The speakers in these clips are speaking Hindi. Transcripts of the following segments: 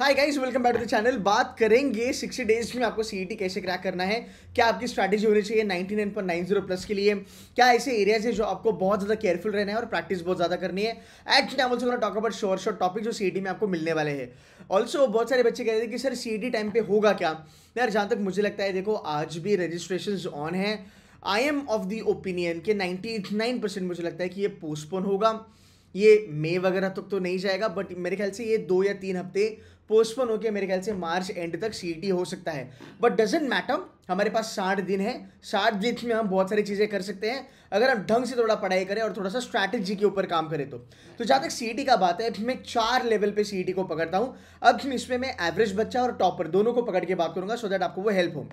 hi guys welcome back to the channel बात करेंगे 60 डेज में आपको सीईटी e कैसे क्रैक करना है क्या आपकी स्ट्रैटेजी होनी चाहिए 99.90 प्लस के लिए क्या ऐसे एरियाज है जो आपको बहुत ज़्यादा केयरफुल रहना है और प्रैक्टिस बहुत ज़्यादा करनी है actually I also talk about sure sure topic जो सी e में आपको मिलने वाले हैं ऑल्सो बहुत सारे बच्चे कह रहे थे कि सर सी टाइम e पे होगा क्या यार जहाँ तक मुझे लगता है देखो आज भी रजिस्ट्रेशन ऑन है I am of the opinion के नाइन्टी मुझे लगता है कि ये पोस्टपोन होगा ये मई वगैरह तक तो, तो नहीं जाएगा बट मेरे ख्याल से ये दो या तीन हफ्ते पोस्टपोन होकर मेरे ख्याल से मार्च एंड तक सी e हो सकता है बट डजेंट मैटर हमारे पास साठ दिन है साठ दिन में हम बहुत सारी चीज़ें कर सकते हैं अगर हम ढंग से थोड़ा पढ़ाई करें और थोड़ा सा स्ट्रैटेजी के ऊपर काम करें तो तो जहाँ तक सी e का बात है मैं चार लेवल पे सी e को पकड़ता हूँ अब इसमें मैं एवरेज बच्चा और टॉपर दोनों को पकड़ के बात करूंगा सो दैट आपको वो हेल्प हो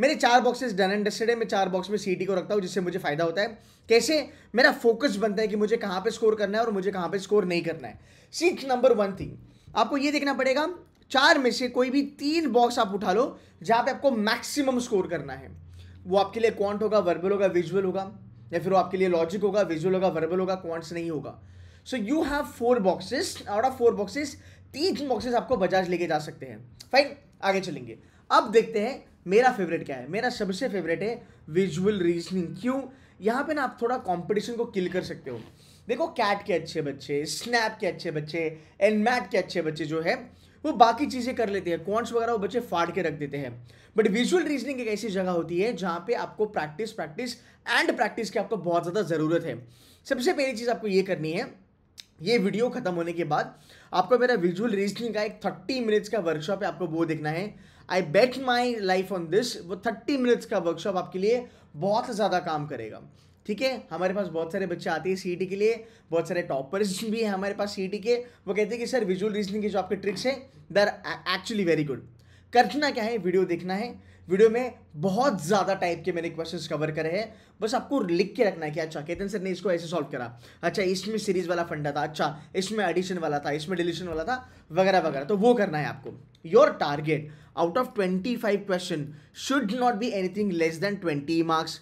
मेरे चार बॉक्सेस डन एंड डस्टेड है मैं चार बॉक्स में सी को रखता हूँ जिससे मुझे फ़ायदा होता है कैसे मेरा फोकस बनता है कि मुझे कहाँ पर स्कोर करना है और मुझे कहाँ पर स्कोर नहीं करना है सीख नंबर वन थिंग आपको ये देखना पड़ेगा चार में से कोई भी तीन बॉक्स आप उठा लो जहाँ पे आपको मैक्सिमम स्कोर करना है वो आपके लिए क्वांट होगा वर्बल होगा विजुअल होगा या फिर वो आपके लिए लॉजिक होगा विजुअल होगा वर्बल होगा क्वांट्स नहीं होगा so you have four boxes out of four boxes तीन बॉक्सेस आपको बजाज लेके जा सकते हैं फाइन आगे चलेंगे अब देखते हैं मेरा फेवरेट क्या है मेरा सबसे फेवरेट है विजुअल रीजनिंग क्यों यहाँ पे ना आप थोड़ा कंपटीशन को किल कर सकते हो देखो कैट के अच्छे बच्चे स्नैप के अच्छे बच्चे एंड मैट के अच्छे बच्चे जो है वो बाकी चीज़ें कर लेते हैं कॉन्स वगैरह वो बच्चे फाड़ के रख देते हैं बट विजुअल रीजनिंग एक ऐसी जगह होती है जहां पे आपको प्रैक्टिस प्रैक्टिस एंड प्रैक्टिस की आपको बहुत ज़्यादा ज़रूरत है सबसे पहली चीज़ आपको ये करनी है ये वीडियो खत्म होने के बाद आपको मेरा विजुअल रीजनिंग का एक थर्टी मिनट्स का वर्कशॉप है आपको वो देखना है I bet my life on this वो थर्टी मिनट्स का वर्कशॉप आपके लिए बहुत ज़्यादा काम करेगा ठीक है हमारे पास बहुत सारे बच्चे आते हैं सी e के लिए बहुत सारे टॉपर्स भी हैं हमारे पास सी e के वो कहते हैं कि सर विजुअल रीजनिंग के जो आपके ट्रिक्स हैं they are actually very good करना क्या है वीडियो देखना है वीडियो में बहुत ज़्यादा टाइप के मैंने क्वेश्चंस कवर करे हैं बस आपको लिख के रखना है कि अच्छा केतन सर ने इसको ऐसे सॉल्व करा अच्छा इसमें सीरीज वाला फंडा था अच्छा इसमें एडिशन वाला था इसमें डिलीशन वाला था वगैरह वगैरह तो वो करना है आपको your target out of twenty five question should not be anything less than twenty marks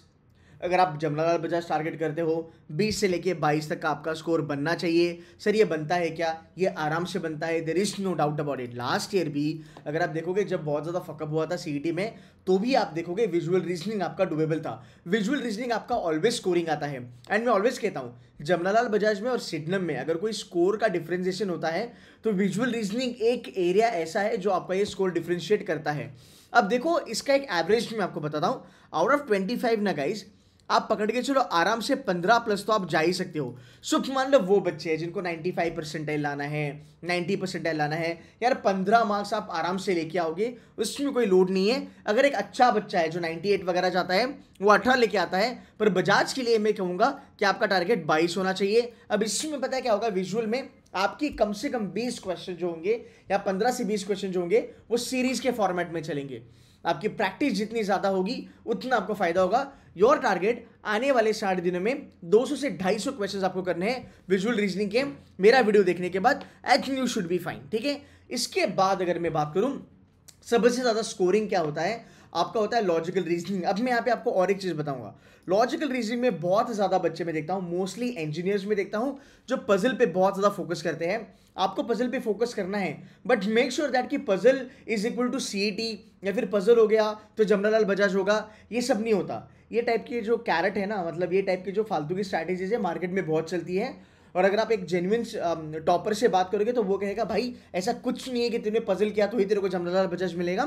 अगर आप जमनालाल बजाज टारगेट करते हो 20 से लेके 22 तक का आपका स्कोर बनना चाहिए सर ये बनता है क्या ये आराम से बनता है there is no doubt about it last year भी अगर आप देखोगे जब बहुत ज़्यादा फकअप हुआ था सी e में तो भी आप देखोगे विजुअल रीजनिंग आपका डुबेबल था विजुअल रीजनिंग आपका ऑलवेज स्कोरिंग आता है एंड मैं ऑलवेज कहता हूँ जमनालाल बजाज में और सिडनम में अगर कोई स्कोर का डिफ्रेंसिएशन होता है तो विजुअल रीजनिंग एक एरिया ऐसा है जो आपका ये स्कोर डिफ्रेंशिएट करता है अब देखो इसका एक एवरेज मैं आपको बताता हूँ आउट ऑफ ट्वेंटी फाइव ना गाइज आप पकड़ के चलो आराम से पंद्रह प्लस तो आप जा ही सकते हो सुख मान लो वो बच्चे हैं जिनको नाइन्टी फाइव परसेंटाइल लाना है नाइन्टी परसेंटाइल लाना है यार पंद्रह मार्क्स आप आराम से लेके आओगे उसमें कोई लोड नहीं है अगर एक अच्छा बच्चा है जो नाइन्टी एट वगैरह जाता है वो अठारह लेके आता है पर बजाज के लिए मैं कहूँगा कि आपका टारगेट बाईस होना चाहिए अब इसमें पता क्या होगा विजुअल में आपकी कम से कम बीस क्वेश्चन जो होंगे या पंद्रह से बीस क्वेश्चन जो होंगे वो सीरीज के फॉर्मेट में चलेंगे आपकी प्रैक्टिस जितनी ज़्यादा होगी उतना आपको फायदा होगा योर टारगेट आने वाले साठ दिनों में 200 से 250 क्वेश्चन आपको करने हैं विजुअल रीजनिंग के मेरा वीडियो देखने के बाद I think you should be fine ठीक है इसके बाद अगर मैं बात करूं सबसे ज़्यादा स्कोरिंग क्या होता है आपका होता है लॉजिकल रीजनिंग अब मैं यहाँ पे आपको और एक चीज़ बताऊंगा लॉजिकल रीजनिंग में बहुत ज़्यादा बच्चे में देखता हूँ मोस्टली इंजीनियर्स में देखता हूँ जो पजल पे बहुत ज़्यादा फोकस करते हैं आपको पजल पे फोकस करना है बट मेक श्योर दैट कि puzzle is equal to C या फिर पजल हो गया तो जमनालाल बजाज होगा ये सब नहीं होता ये टाइप की जो कैरेट है ना मतलब ये टाइप की जो फालतू की स्ट्रैटेजीज है मार्केट में बहुत चलती है और अगर आप एक जेन्यन टॉपर um, से बात करोगे तो वो कहेगा भाई ऐसा कुछ नहीं है कि तुमने पजल किया तो ही तेरे को जमदार बजाज मिलेगा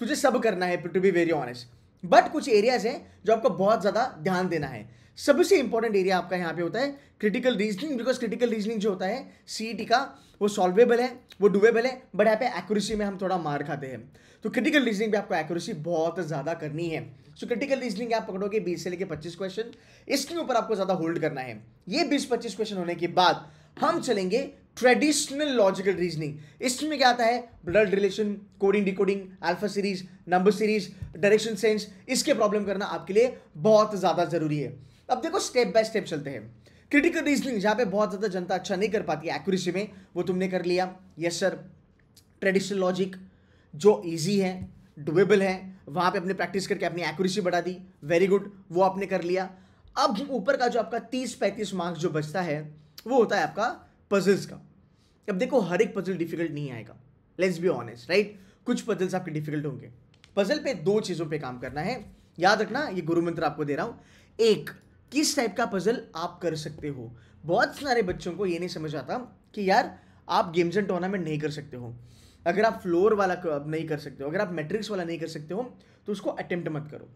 तुझे सब करना है to be very honest but कुछ एरियाज हैं जो आपको बहुत ज़्यादा ध्यान देना है सबसे इंपॉर्टेंट एरिया आपका यहाँ पे होता है critical reasoning because critical reasoning जो होता है सीईटी e का वो सॉल्वेबल है वो डुबेबल है बट यहाँ पे एक्यूरेसी में हम थोड़ा मार खाते हैं तो क्रिटिकल रीजनिंग पे आपको एक्यूरेसी बहुत ज़्यादा करनी है सो क्रिटिकल रीजनिंग आप पकड़ोगे बीस से लेके पच्चीस क्वेश्चन इसके ऊपर आपको ज़्यादा होल्ड करना है ये बीस पच्चीस क्वेश्चन होने के बाद हम चलेंगे ट्रेडिशनल लॉजिकल रीजनिंग इसमें क्या आता है blood relation coding decoding alpha series number series direction sense इसके प्रॉब्लम करना आपके लिए बहुत ज़्यादा ज़रूरी है अब देखो स्टेप बाय स्टेप चलते हैं क्रिटिकल रीजनिंग जहां पे बहुत ज़्यादा जनता अच्छा नहीं कर पाती एक्यूरेसी में वो तुमने कर लिया यस सर ट्रेडिशनल लॉजिक जो ईजी है डुएबल है वहाँ पे अपने प्रैक्टिस करके अपनी एक्यूरेसी बढ़ा दी वेरी गुड वो आपने कर लिया अब ऊपर का जो आपका तीस पैंतीस मार्क्स जो बचता है वो होता है आपका पजल्स का अब देखो हर एक पजल डिफिकल्ट नहीं आएगा लेट्स बी ऑनेस्ट राइट कुछ पजल्स आपके डिफिकल्ट होंगे पजल पे दो चीज़ों पे काम करना है याद रखना ये गुरु मंत्र आपको दे रहा हूँ एक किस टाइप का पजल आप कर सकते हो बहुत सारे बच्चों को ये नहीं समझ आता कि यार आप गेम्स एंड टूर्नामेंट नहीं कर सकते हो अगर आप फ्लोर वाला अब नहीं कर सकते हो अगर आप मैट्रिक्स वाला नहीं कर सकते हो तो उसको अटेम्प्ट मत करो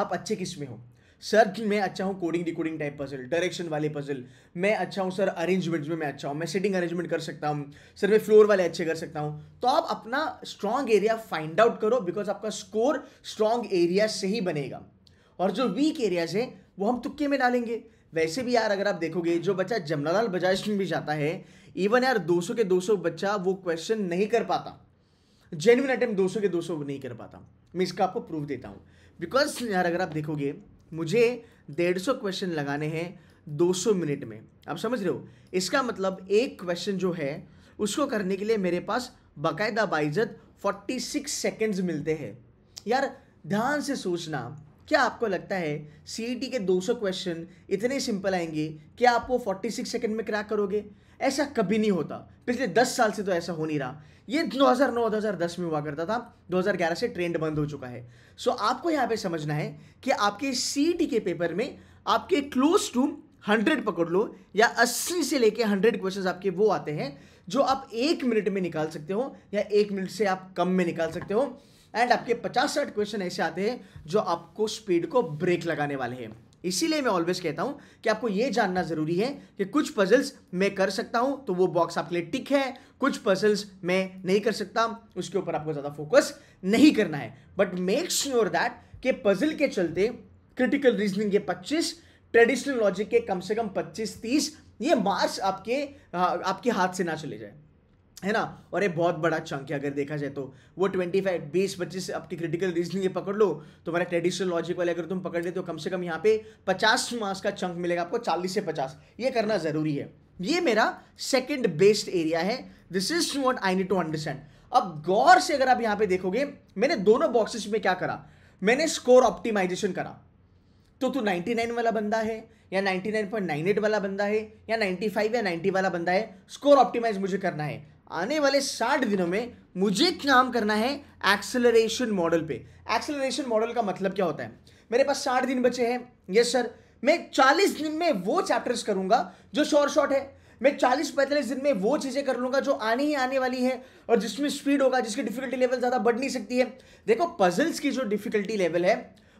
आप अच्छे किस में हो सर मैं अच्छा हूँ coding decoding type puzzle direction वाले पजल मैं अच्छा हूँ सर अरेंजमेंट्स में मैं अच्छा हूँ मैं सेटिंग अरेंजमेंट कर सकता हूँ सर मैं फ्लोर वाले अच्छे कर सकता हूँ तो आप अपना स्ट्रांग एरिया फाइंड आउट करो बिकॉज आपका स्कोर स्ट्रांग एरिया से ही बनेगा और जो वीक एरियाज हैं वो हम तुक्के में डालेंगे वैसे भी यार अगर आप देखोगे जो बच्चा जमनालाल बजाज में भी जाता है इवन यार 200 के 200 बच्चा वो क्वेश्चन नहीं कर पाता जेन्यून अटैम्प्ट 200 के 200 नहीं कर पाता मैं इसका आपको प्रूफ देता हूँ बिकॉज यार अगर आप देखोगे मुझे डेढ़ सौ क्वेश्चन लगाने हैं 200 मिनट में आप समझ रहे हो इसका मतलब एक क्वेश्चन जो है उसको करने के लिए मेरे पास बाकायदा बाइजत 46 सेकेंड्स मिलते हैं यार ध्यान से सोचना क्या आपको लगता है सी e के 200 क्वेश्चन इतने सिंपल आएंगे क्या आप वो 46 सेकंड में क्रैक करोगे ऐसा कभी नहीं होता पिछले दस साल से तो ऐसा हो नहीं रहा ये 2009-2010 में हुआ करता था 2011 से ट्रेंड बंद हो चुका है सो आपको यहाँ पे समझना है कि आपके सी के पेपर में आपके क्लोज टू हंड्रेड पकड़ लो या अस्सी से लेके हंड्रेड क्वेश्चन आपके वो आते हैं जो आप एक मिनट में निकाल सकते हो या एक मिनट से आप कम में निकाल सकते हो एंड आपके पचास साठ क्वेश्चन ऐसे आते हैं जो आपको स्पीड को ब्रेक लगाने वाले हैं इसीलिए मैं ऑलवेज कहता हूं कि आपको यह जानना जरूरी है कि कुछ पजल्स मैं कर सकता हूं तो वो बॉक्स आपके लिए टिक है कुछ पजल्स मैं नहीं कर सकता उसके ऊपर आपको ज़्यादा फोकस नहीं करना है बट मेक श्योर दैट कि पजल के चलते क्रिटिकल रीजनिंग के पच्चीस ट्रेडिशनल लॉजिक के कम से कम पच्चीस तीस ये मार्क्स आपके आपके हाथ से ना चले जाए है ना और ये बहुत बड़ा चंक है अगर देखा जाए तो वो ट्वेंटी फाइव बीस पच्चीस आपकी क्रिटिकल रीजनिंग ये पकड़ लो तुम्हारा ट्रेडिशनल लॉजिक वाले अगर तुम पकड़ ले तो कम से कम यहाँ पे पचास मार्क्स का चंक मिलेगा आपको चालीस से पचास ये करना ज़रूरी है ये मेरा सेकेंड बेस्ट एरिया है this is what I need to understand अब गौर से अगर आप यहाँ पे देखोगे मैंने दोनों बॉक्सेस में क्या करा मैंने स्कोर ऑप्टिमाइजेशन करा तो तू 99 वाला बंदा है या 99.98 वाला बंदा है या 95 या 90 वाला बंदा है स्कोर ऑप्टिमाइज मुझे करना है आने वाले साठ दिनों में मुझे काम करना है एक्सेलरेशन मॉडल पे एक्सेलरेशन मॉडल का मतलब क्या होता है मेरे पास साठ दिन बचे हैं यस सर मैं चालीस दिन में वो चैप्टर्स करूंगा जो शॉर्ट शॉर्ट है मैं चालीस पैंतालीस दिन में वो चीज़ें कर लूंगा जो आने ही आने वाली है और जिसमें स्पीड होगा जिसकी डिफिकल्टी लेवल ज़्यादा बढ़ नहीं सकती है देखो पजल्स की जो डिफिकल्टी लेवल है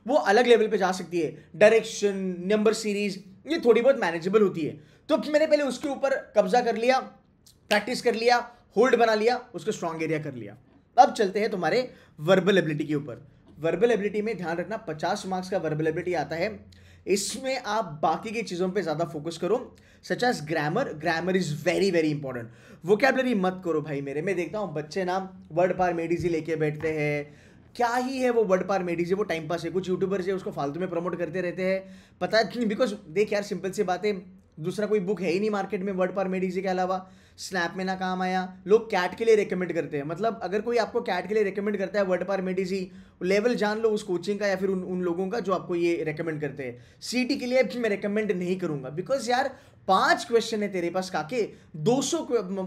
वो अलग लेवल पे जा सकती है डायरेक्शन नंबर सीरीज ये थोड़ी बहुत मैनेजेबल होती है तो मैंने पहले उसके ऊपर कब्जा कर लिया प्रैक्टिस कर लिया होल्ड बना लिया उसको स्ट्रांग एरिया कर लिया अब चलते हैं तुम्हारे वर्बल एबिलिटी के ऊपर वर्बल एबिलिटी में ध्यान रखना पचास मार्क्स का वर्बल एबिलिटी आता है इसमें आप बाकी की चीज़ों पे ज़्यादा फोकस करो such as grammar grammar is very very important vocabulary मत करो भाई मेरे मैं देखता हूँ बच्चे नाम वर्ड पार मेडिजी लेके बैठते हैं क्या ही है वो वर्ड पार मेडिजी वो टाइम पास है कुछ यूट्यूबर्स है उसको फालतू में प्रमोट करते रहते हैं पता है बिकॉज देख यार सिंपल सी बात है दूसरा कोई बुक है ही नहीं मार्केट में वर्ड पार मेडिजी के अलावा स्नैप में ना काम आया लोग कैट के लिए रिकमेंड करते हैं मतलब अगर कोई आपको कैट के लिए रिकमेंड करता है वर्ड पार मेडिसी लेवल जान लो उस कोचिंग का या फिर उन उन लोगों का जो आपको ये रिकमेंड करते हैं सी के लिए भी मैं रिकमेंड नहीं करूँगा बिकॉज यार पांच क्वेश्चन है तेरे पास काके 200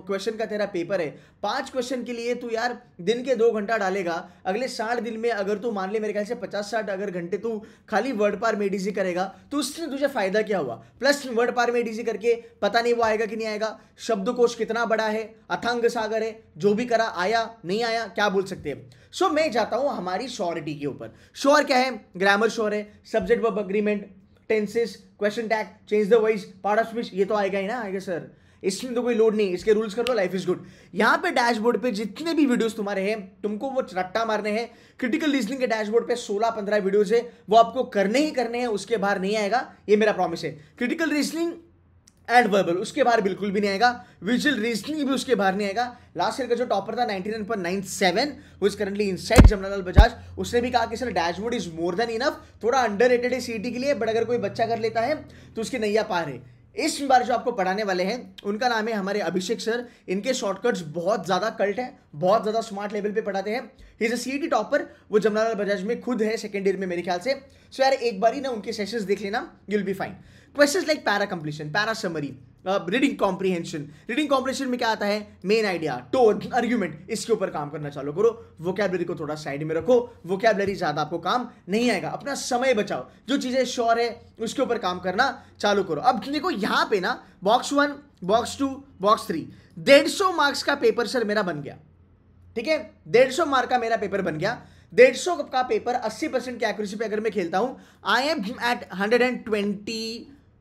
क्वेश्चन का तेरा पेपर है पांच क्वेश्चन के लिए तू यार दिन के दो घंटा डालेगा अगले साठ दिन में अगर तू मान ले मेरे ख्याल से पचास साठ अगर घंटे तू खाली वर्ड पार मेडीसी करेगा तो उससे तुझे फायदा क्या हुआ प्लस वर्ड पार मेडीसी करके पता नहीं वो आएगा कि नहीं आएगा शब्द कितना बड़ा है अथांग सागर है जो भी करा आया नहीं आया क्या बोल सकते हैं सो so, मैं जाता हूं हमारी श्योरिटी के ऊपर श्योर क्या है ग्रामर श्योर है subject verb agreement tenses question tag change the voice part of speech ये तो आएगा ही ना आएगा सर इसमें तो कोई लोड नहीं इसके रूल्स कर लो लाइफ इज गुड यहाँ पे डैशबोर्ड पे जितने भी वीडियोस तुम्हारे हैं तुमको वो रट्टा मारने हैं क्रिटिकल रीजनिंग के डैशबोर्ड पे 16-15 वीडियोस है वो आपको करने ही करने हैं उसके बाहर नहीं आएगा ये मेरा प्रॉमिस है क्रिटिकल रीजनिंग एडवर्बल उसके बाहर बिल्कुल भी नहीं आएगा विजुअल रीजनिंग भी उसके बाहर नहीं आएगा लास्ट ईयर का जो टॉपर था ninety nine nine point seven वो is currently side Jamnalal Bajaj उसने भी कहा कि sir dashboard is more than enough थोड़ा अंडर रेटेड है सीटी के लिए बट अगर कोई बच्चा कर लेता है तो उसके नैया पार है इस बार जो आपको पढ़ाने वाले हैं उनका नाम है हमारे अभिषेक सर इनके शॉर्टकट्स बहुत ज़्यादा कल्ट हैं बहुत ज़्यादा स्मार्ट लेवल पे पढ़ाते हैं he is a C topper वो जमनालाल बजाज में खुद है सेकेंड ईयर में मेरे ख्याल से सो so यार एक बार ही ना उनके सेशंस देख लेना you'll be fine questions like para completion para summary reading comprehension reading comprehension में क्या आता है मेन आइडिया टोन आर्ग्यूमेंट इसके ऊपर काम करना चालू करो वोकेबलरी को थोड़ा साइड में रखो वोकेबलरी ज़्यादा आपको काम नहीं आएगा अपना समय बचाओ जो चीज़ें श्योर है उसके ऊपर काम करना चालू करो अब देखो यहां पे ना box one box two box three डेढ़ सौ मार्क्स का पेपर सर मेरा बन गया ठीक है डेढ़ सौ मार्क का मेरा पेपर बन गया डेढ़ सौ का पेपर अस्सी परसेंट की एक्यूरेसी पे अगर मैं खेलता हूं I am at hundred and twenty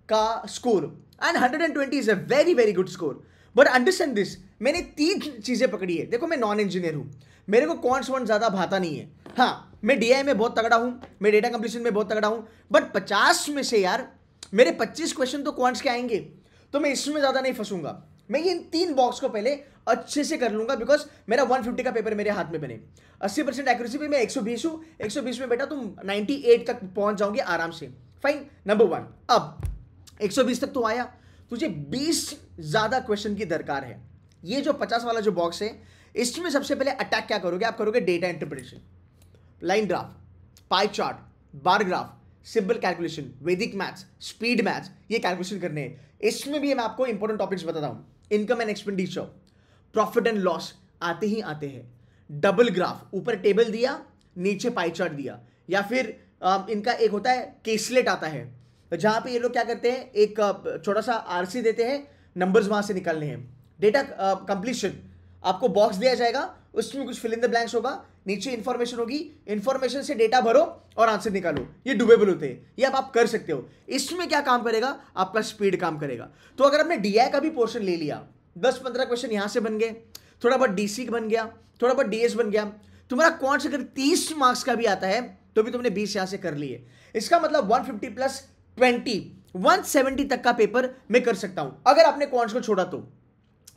का score and hundred and twenty is a very very good score but understand this मैंने तीन चीज़ें पकड़ी है देखो मैं नॉन इंजीनियर हूं मेरे को कौन सा ज़्यादा भाता नहीं है हाँ मैं डीआई में बहुत तगड़ा हूं मैं डेटा कंप्लीशन में बहुत तगड़ा हूं बट पचास में से यार मेरे पच्चीस क्वेश्चन तो कौन के आएंगे तो मैं इसमें ज़्यादा नहीं फंसूंगा मैं ये इन तीन बॉक्स को पहले अच्छे से कर लूंगा बिकॉज मेरा 150 का पेपर मेरे हाथ में बने 80 परसेंट एक्यूरेसी पे मैं 120 हूँ 120 में बेटा तुम 98 तक पहुंच जाओगे आराम से फाइन नंबर वन अब 120 तक तो आया तुझे 20 ज़्यादा क्वेश्चन की दरकार है ये जो 50 वाला जो बॉक्स है इसमें सबसे पहले अटैक क्या करोगे आप करोगे data interpretation line graph pie chart bar graph simple calculation Vedic maths speed maths ये कैलकुलेशन करने हैं इसमें भी मैं आपको इंपॉर्टेंट टॉपिक्स बताता हूँ income and expenditure profit and loss आते ही आते हैं डबल ग्राफ ऊपर टेबल दिया नीचे पाई चार्ट दिया या फिर इनका एक होता है केसलेट आता है तो जहां पे ये लोग क्या करते हैं एक छोटा सा आरसी देते हैं नंबर्स वहां से निकालने हैं डेटा कंप्लीशन आपको बॉक्स दिया जाएगा उसमें कुछ फिल इन द ब्लैंक्स होगा नीचे इन्फॉर्मेशन होगी इन्फॉर्मेशन से डेटा भरो और आंसर निकालो ये डुबेबल होते हैं ये आप, आप कर सकते हो इसमें क्या काम करेगा आपका स्पीड काम करेगा तो अगर आपने डी का भी पोर्शन ले लिया दस पंद्रह क्वेश्चन यहां से बन गए थोड़ा बहुत डीसी बन गया थोड़ा बहुत डीएस बन गया तुम्हारा कौन से अगर तीस मार्क्स का भी आता है तो भी तुमने बीस यहां से कर लिए इसका मतलब one fifty plus twenty one seventy तक का पेपर मैं कर सकता हूं अगर आपने क्वांट्स को छोड़ा तो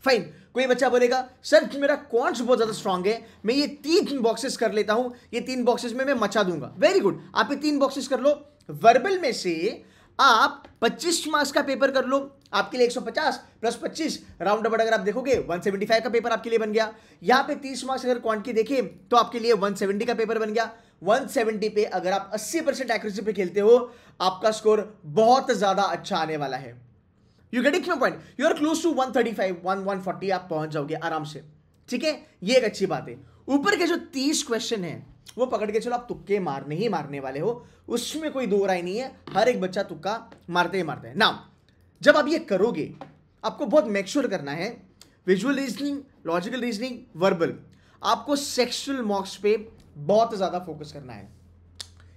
फाइन कोई बच्चा बोलेगा सर मेरा क्वांट्स बहुत ज़्यादा स्ट्रांग है मैं ये तीन बॉक्सेस कर लेता हूं ये तीन बॉक्सेस में मैं मचा दूंगा वेरी गुड आप ये तीन बॉक्सेस कर लो वर्बल में से आप 25 मार्क्स का पेपर कर लो आपके लिए 150 प्लस 25 राउंड अबाउट अगर आप देखोगे 175 का पेपर आपके लिए बन गया यहां पे 30 मार्क्स अगर क्वांटिटी देखें तो आपके लिए 170 का पेपर बन गया 170 पे अगर आप 80 परसेंट एक्यूरेसी पे खेलते हो आपका स्कोर बहुत ज़्यादा अच्छा आने वाला है you getting my point you are close to one 140 आप पहुंच जाओगे आराम से ठीक है ये एक अच्छी बात है ऊपर के जो तीस क्वेश्चन है वो पकड़ के चलो आप तुक्के मारने ही मारने वाले हो उसमें कोई दो राय नहीं है हर एक बच्चा तुक्का मारते ही मारते हैं ना जब आप ये करोगे आपको बहुत मेकश्योर करना है visual reasoning logical reasoning verbal आपको सेक्सुअल मॉक्स पे बहुत ज़्यादा फोकस करना है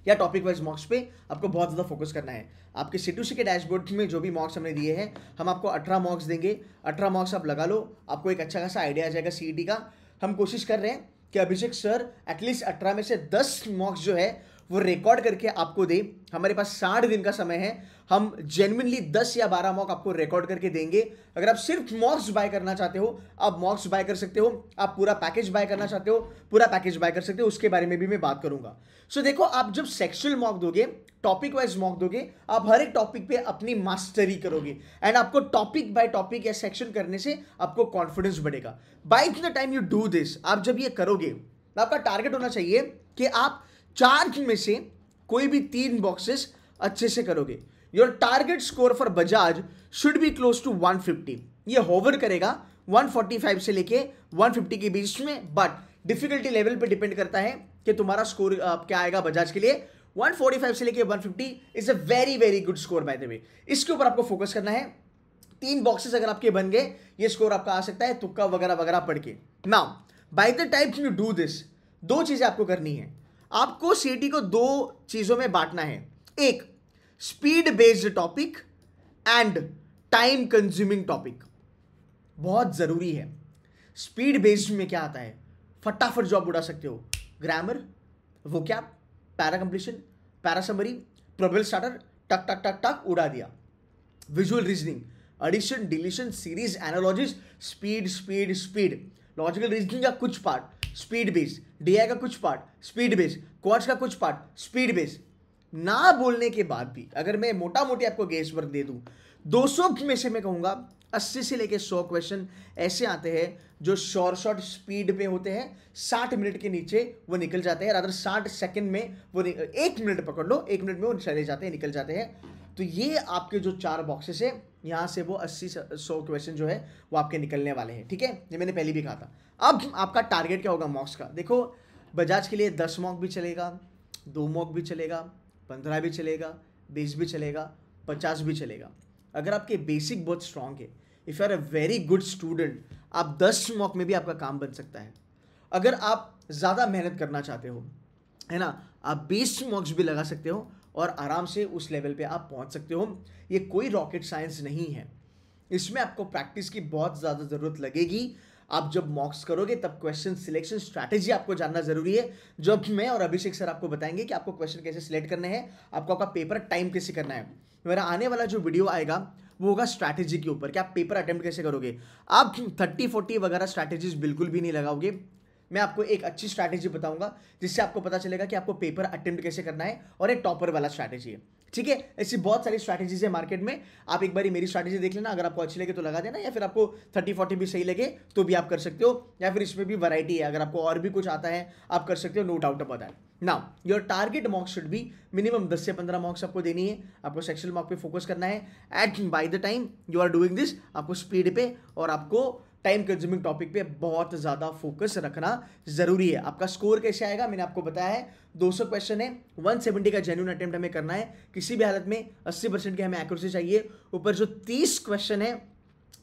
या टॉपिक वाइज मॉक्स पे आपको बहुत ज़्यादा फोकस करना है आपके सी टू सी के डैशबोर्ड में जो भी मॉक्स हमने दिए हैं हम आपको अठारह मॉक्स देंगे अठारह मॉक्स आप लगा लो आपको एक अच्छा खासा आइडिया आ जाएगा सी e का हम कोशिश कर रहे हैं कि अभिषेक सर एटलीस्ट अठारह में से दस मॉक्स जो है वो रिकॉर्ड करके आपको दे हमारे पास साठ दिन का समय है हम जेनविनली दस या बारह मॉक आपको रिकॉर्ड करके देंगे अगर आप सिर्फ मॉक्स बाय करना चाहते हो आप मॉक्स बाय कर सकते हो आप पूरा पैकेज बाय करना चाहते हो पूरा पैकेज बाय कर सकते हो उसके बारे में भी मैं बात करूंगा सो so, देखो आप जब सेक्शुअल मॉक दोगे टॉपिक वाइज मॉक दोगे आप हर एक टॉपिक पे अपनी मास्टरी करोगे एंड आपको टॉपिक बाय टॉपिक या सेक्शन करने से आपको कॉन्फिडेंस बढ़ेगा by the time you do this आप जब ये करोगे आपका टारगेट होना चाहिए कि आप चार में से कोई भी तीन बॉक्सेस अच्छे से करोगे your target score for Bajaj should be close to 150 ये होवर करेगा 145 से लेके 150 के बीच में बट डिफिकल्टी लेवल पे डिपेंड करता है कि तुम्हारा स्कोर क्या आएगा बजाज के लिए 145 से लेके 150 is a very very good score by the way इसके ऊपर आपको फोकस करना है तीन बॉक्सेस अगर आपके बन गए ये स्कोर आपका आ सकता है तुक्का वगैरह वगैरह पढ़ के now by the time you do this दो चीज़ें आपको करनी है आपको सीटी को दो चीज़ों में बांटना है एक speed based topic and time consuming topic बहुत ज़रूरी है स्पीड बेस्ड में क्या आता है फटाफट जॉब उड़ा सकते हो ग्रामर वो क्या पैरा कंप्लीशन पैरासमरी प्रोबल स्टार्टर टक टक टक टक उड़ा दिया visual reasoning addition deletion series analogies speed speed speed logical reasoning का कुछ पार्ट स्पीड बेस डी का कुछ पार्ट स्पीड बेस क्वार्ट्स का कुछ पार्ट स्पीड बेस ना बोलने के बाद भी अगर मैं मोटा मोटी आपको गेस वर्क दे दो 200 में से मैं कहूंगा 80 से लेके 100 क्वेश्चन ऐसे आते हैं जो शॉर्ट शॉर्ट स्पीड पे होते हैं 60 मिनट के नीचे वो निकल जाते हैं रादर 60 सेकंड में वो एक मिनट पकड़ लो एक मिनट में वो चले जाते हैं निकल जाते हैं तो ये आपके जो चार बॉक्सेस है यहाँ से वो अस्सी सौ क्वेश्चन जो है वो आपके निकलने वाले हैं ठीक है ये मैंने पहले भी कहा था अब आपका टारगेट क्या होगा मॉक्स का देखो बजाज के लिए दस मॉक भी चलेगा दो मॉक भी चलेगा पंद्रह भी चलेगा बीस भी चलेगा पचास भी चलेगा अगर आपके बेसिक बहुत स्ट्रांग है if you are a very good student आप दस मॉक में भी आपका काम बन सकता है अगर आप ज़्यादा मेहनत करना चाहते हो है ना आप बीस मॉक्स भी लगा सकते हो और आराम से उस लेवल पे आप पहुंच सकते हो ये कोई रॉकेट साइंस नहीं है इसमें आपको प्रैक्टिस की बहुत ज़्यादा ज़रूरत लगेगी आप जब मॉक्स करोगे तब क्वेश्चन सिलेक्शन स्ट्रैटेजी आपको जानना जरूरी है जब मैं और अभिषेक सर आपको बताएंगे कि आपको क्वेश्चन कैसे सिलेक्ट करने हैं आपको आपका पेपर टाइम कैसे करना है मेरा आने वाला जो वीडियो आएगा वो होगा स्ट्रैटेजी के ऊपर कि आप पेपर अटैम्प्ट कैसे करोगे आप थर्टी फोर्टी वगैरह स्ट्रैटेजीज बिल्कुल भी नहीं लगाओगे मैं आपको एक अच्छी स्ट्रैटेजी बताऊंगा जिससे आपको पता चलेगा कि आपको पेपर अटेम्प्ट कैसे करना है और एक टॉपर वाला स्ट्रैटेजी है ठीक है ऐसी बहुत सारी स्ट्रैटेजीज है मार्केट में आप एक बार मेरी स्ट्रैटेजी देख लेना अगर आपको अच्छी लगे तो लगा देना या फिर आपको थर्टी फोर्टी भी सही लगे तो भी आप कर सकते हो या फिर इसमें भी वैरायटी है अगर आपको और भी कुछ आता है आप कर सकते हो नो डाउट अब that now your target marks should भी मिनिमम दस से पंद्रह मार्क्स आपको देनी है आपको सेक्शुअल मार्क पे फोकस करना है at by the time you are doing this आपको स्पीड पे और आपको टाइम कंज्यूमिंग टॉपिक पे बहुत ज़्यादा फोकस रखना ज़रूरी है आपका स्कोर कैसे आएगा मैंने आपको बताया है 200 क्वेश्चन है 170 का जेन्यून अटेम्प्ट हमें करना है किसी भी हालत में 80 परसेंट की हमें एक्यूरेसी चाहिए ऊपर जो 30 क्वेश्चन है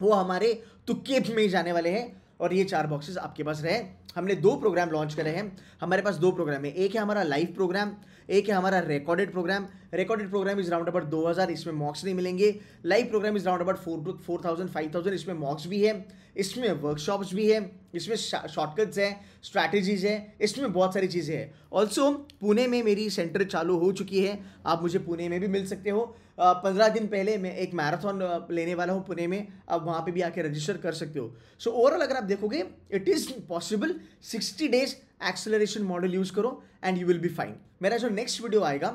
वो हमारे तुक्के में ही जाने वाले हैं और ये चार बॉक्सेस आपके पास रहे हमने दो प्रोग्राम लॉन्च करे हैं हमारे पास दो प्रोग्राम है एक है हमारा लाइव प्रोग्राम एक है हमारा recorded program recorded program is round about 2000 इसमें मॉक्स नहीं मिलेंगे live program is round about four four thousand five thousand इसमें मॉक्स भी है इसमें वर्कशॉप्स भी है इसमें शॉर्टकट्स है स्ट्रैटेजीज है इसमें बहुत सारी चीज़ें हैं ऑल्सो पुणे में मेरी सेंटर चालू हो चुकी है आप मुझे पुणे में भी मिल सकते हो पंद्रह दिन पहले मैं एक मैराथन लेने वाला हूँ पुणे में आप वहाँ पे भी आके रजिस्टर कर सकते हो सो so, ओवरऑल अगर आप देखोगे it is possible sixty days acceleration model use करो and you will be fine मेरा जो नेक्स्ट वीडियो आएगा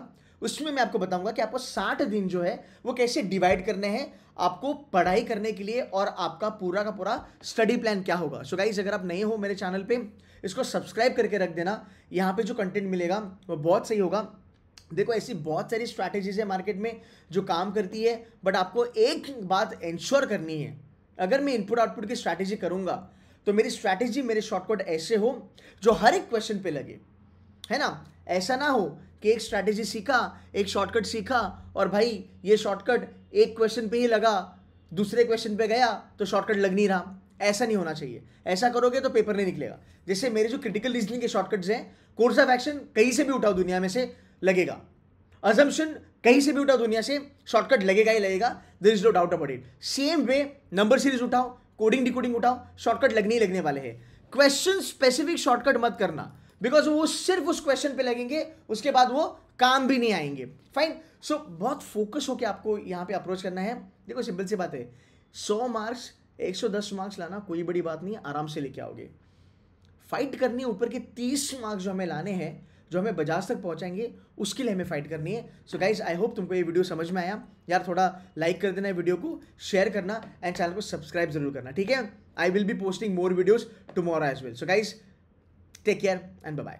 उसमें मैं आपको बताऊंगा कि आपको साठ दिन जो है वो कैसे डिवाइड करने हैं आपको पढ़ाई करने के लिए और आपका पूरा का पूरा स्टडी प्लान क्या होगा सो so गाइज अगर आप नए हो मेरे चैनल पे इसको सब्सक्राइब करके रख देना यहाँ पे जो कंटेंट मिलेगा वो बहुत सही होगा देखो ऐसी बहुत सारी स्ट्रैटेजीज है मार्केट में जो काम करती है बट आपको एक बात इंश्योर करनी है अगर मैं इनपुट आउटपुट की स्ट्रैटेजी करूंगा तो मेरी स्ट्रैटेजी मेरे शॉर्टकट ऐसे हो जो हर एक क्वेश्चन पे लगे है ना ऐसा ना हो कि एक स्ट्रैटेजी सीखा एक शॉर्टकट सीखा और भाई ये शॉर्टकट एक क्वेश्चन पे ही लगा दूसरे क्वेश्चन पे गया तो शॉर्टकट लग नहीं रहा ऐसा नहीं होना चाहिए ऐसा करोगे तो पेपर नहीं निकलेगा जैसे मेरे जो क्रिटिकल रीजनिंग के शॉर्टकट्स हैं कोर्स ऑफ एक्शन कहीं से भी उठाओ दुनिया में से लगेगा अजम्पन कहीं से भी उठाओ दुनिया से शॉर्टकट लगेगा ही लगेगा there is no doubt about it same way number series उठाओ कोडिंग डिकोडिंग उठाओ शॉर्टकट लगने ही लगने वाले हैं क्वेश्चन स्पेसिफिक शॉर्टकट मत करना बिकॉज वो सिर्फ उस क्वेश्चन पे लगेंगे उसके बाद वो काम भी नहीं आएंगे फाइन सो so, बहुत फोकस होकर आपको यहाँ पे अप्रोच करना है देखो सिंपल सी बात है सौ मार्क्स एक सौ दस मार्क्स लाना कोई बड़ी बात नहीं आराम से लेके आओगे फाइट करनी ऊपर के तीस मार्क्स जो हमें लाने हैं जो हमें बजाज तक पहुंचाएंगे उसके लिए हमें फाइट करनी है सो गाइज आई होप तुमको ये वीडियो समझ में आया यार थोड़ा लाइक कर देना वीडियो को शेयर करना एंड चैनल को सब्सक्राइब जरूर करना ठीक है I will be posting more videos tomorrow as well so guys take care and bye